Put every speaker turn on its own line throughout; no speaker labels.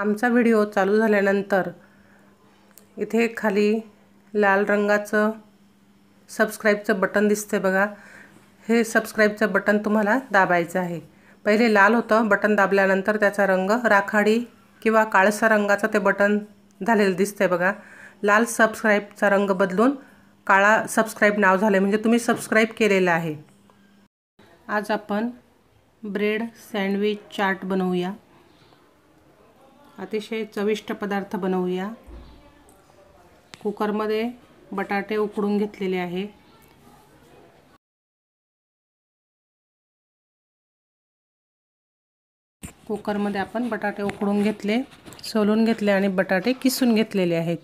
आमचा व्हिडिओ चालू झाल्यानंतर इथे खाली लाल रंगाचं सबस्क्राईबचं बटन दिसते बघा हे सबस्क्राईबचं बटन तुम्हाला दाबायचं आहे पहिले लाल होतं बटन दाबल्यानंतर त्याचा रंग राखाडी किंवा काळसा रंगाचं ते बटन झालेलं दिसतंय बघा लाल सबस्क्राईबचा रंग बदलून काळा सबस्क्राईब नाव झालं म्हणजे तुम्ही सबस्क्राईब केलेलं आहे आज आपण ब्रेड सँडविच चाट बनवूया अतिशय चविष्ट पदार्थ बनवूया कुकरमध्ये बटाटे उकडून घेतलेले आहे कुकरमध्ये आपण बटाटे उकडून घेतले सोलून घेतले आणि बटाटे किसून घेतलेले आहेत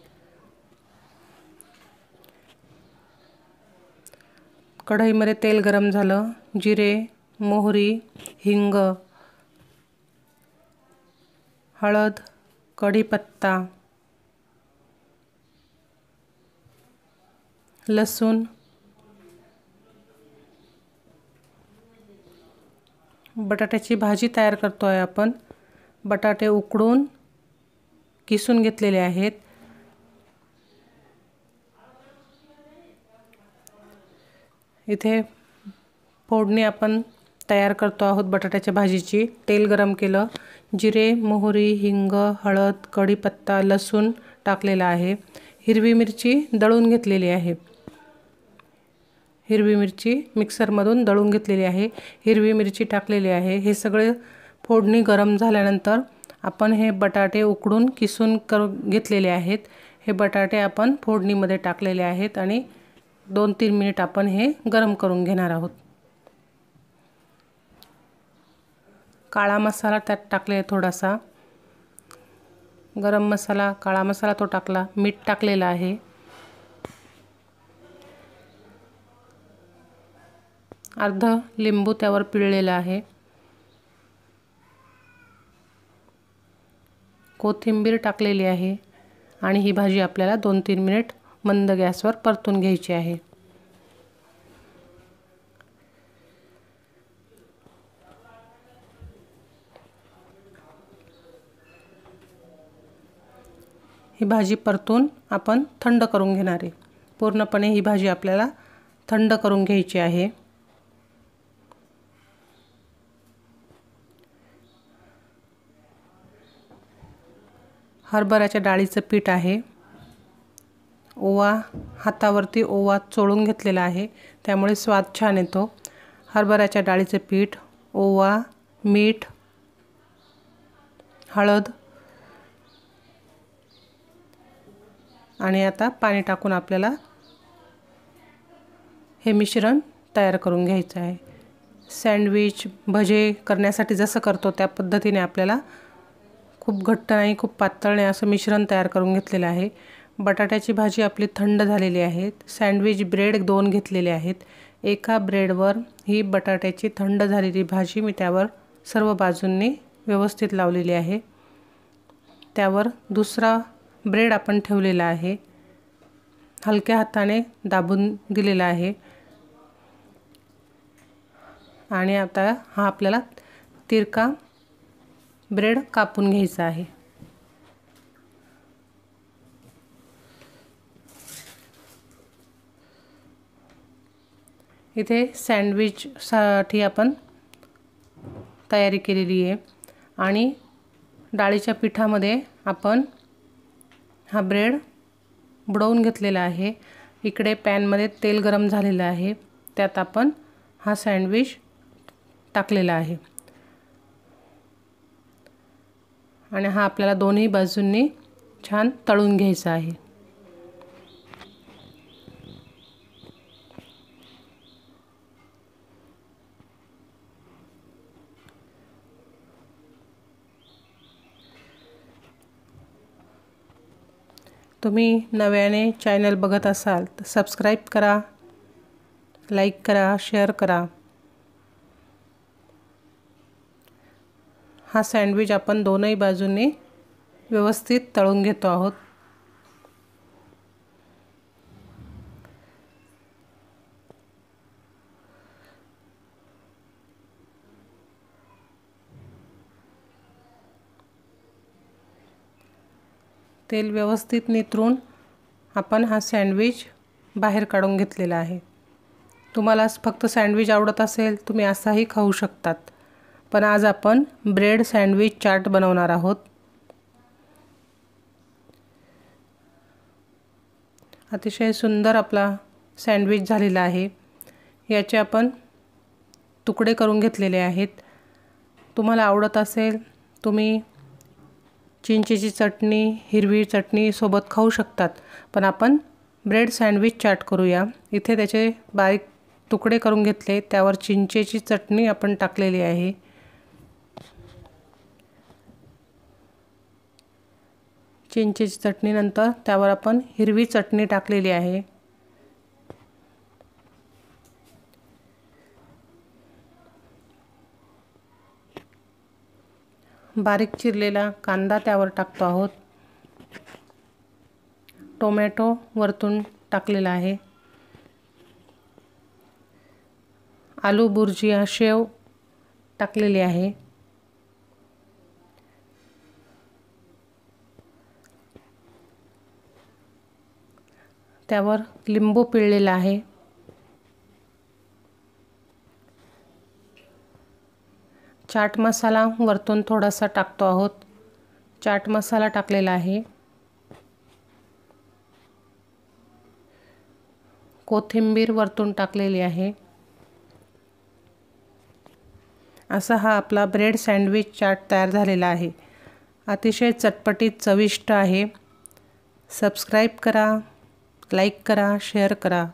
कढईमध्ये तेल गरम झालं जिरे मोहरी हिंग हळद कढीपत्ता लसूण बटाट्याची भाजी तयार करतो आहे आपण बटाटे उकडून किसून घेतलेले आहेत इथे फोडणी आपण तयार करतो आहोत बटाट्याच्या भाजीची तेल गरम केलं जिरे मोहरी हिंग हळद कढीपत्ता लसूण टाकलेला आहे हिरवी मिरची दळून घेतलेली आहे हिरवी मिरची मिक्सरमधून दळून घेतलेली आहे हिरवी मिरची टाकलेली आहे हे सगळे फोडणी गरम झाल्यानंतर आपण हे बटाटे उकडून किसून कर घेतलेले आहेत हे बटाटे आपण फोडणीमध्ये टाकलेले आहेत आणि दोन तीन मिनिट आपण हे गरम करून घेणार आहोत काळा मसाला त्यात टाकलेला थोडासा गरम मसाला काळा मसाला तो टाकला मीठ टाकलेला आहे अर्ध लिंबू त्यावर पिळलेला आहे कोथिंबीर टाकलेली आहे आणि ही भाजी आपल्याला दोन तीन मिनिट मंद गॅसवर परतून घ्यायची आहे ही भाजी परतून आपण थंड करून घेणार आहे पूर्णपणे ही भाजी आपल्याला थंड करून घ्यायची आहे हरभऱ्याच्या डाळीचं पीठ आहे ओवा हातावरती ओवा चोळून घेतलेला आहे त्यामुळे स्वाद छान येतो हरभऱ्याच्या डाळीचं पीठ ओवा मीठ हळद आणि आता पाणी टाकून आपल्याला हे मिश्रण तयार करून घ्यायचं आहे सँडविच भजे करण्यासाठी जसं करतो त्या पद्धतीने आपल्याला खूप घट्ट नाही खूप पातळ नाही असं मिश्रण तयार करून घेतलेलं आहे बटाट्याची भाजी आपली थंड झालेली आहे सँडविच ब्रेड दोन घेतलेले आहेत एका ब्रेडवर ही बटाट्याची थंड झालेली भाजी मी त्यावर सर्व बाजूंनी व्यवस्थित लावलेली आहे त्यावर दुसरा ब्रेड आपण ठेवलेला आहे हलक्या हाताने दाबून दिलेला आहे आणि आता हा आपल्याला तिरका ब्रेड कापून घ्यायचा आहे इथे सँडविचसाठी आपण तयारी केलेली आहे आणि डाळीच्या पिठामध्ये आपण हा ब्रेड बुडवून घेतलेला आहे इकडे पॅनमध्ये तेल गरम झालेलं आहे त्यात आपण हा सँडविच टाकलेला आहे आणि हा आपल्याला दोन्ही बाजूंनी छान तळून घ्यायचा आहे तुम्ही नव्याने चॅनल बघत असाल तर सबस्क्राईब करा लाईक करा शेअर करा हा सँडविच आपण दोनही बाजूने व्यवस्थित तळून घेतो आहोत तेल व्यवस्थित नितरून आपण हा सँडविच बाहेर काढून घेतलेला आहे तुम्हाला फक्त सँडविच आवडत असेल तुम्ही असाही खाऊ शकतात पण आज आपण ब्रेड सँडविच चाट बनवणार आहोत अतिशय सुंदर आपला सँडविच झालेला आहे याचे आपण तुकडे करून घेतलेले आहेत तुम्हाला आवडत असेल तुम्ही चिंचेची चटणी हिरवी चटणी सोबत खाऊ शकतात पण आपण ब्रेड सँडविच चाट करूया इथे त्याचे बारीक तुकडे करून घेतले त्यावर चिंचेची चटणी आपण टाकलेली आहे चिंचेची चटणीनंतर त्यावर आपण हिरवी चटणी टाकलेली आहे बारीक चिरलेला कांदा त्यावर टाकतो आहोत टोमॅटो वरतून टाकलेला आहे आलू बुर्जिया शेव टाकलेली आहे त्यावर लिंबू पिळलेला आहे चाट मसाला वरतून थोडासा टाकतो आहोत चाट मसाला टाकलेला आहे कोथिंबीर वरतून टाकलेली आहे असा हा आपला ब्रेड सँडविच चाट तयार झालेला आहे अतिशय चटपटीत चविष्ट आहे सबस्क्राईब करा लाईक करा शेअर करा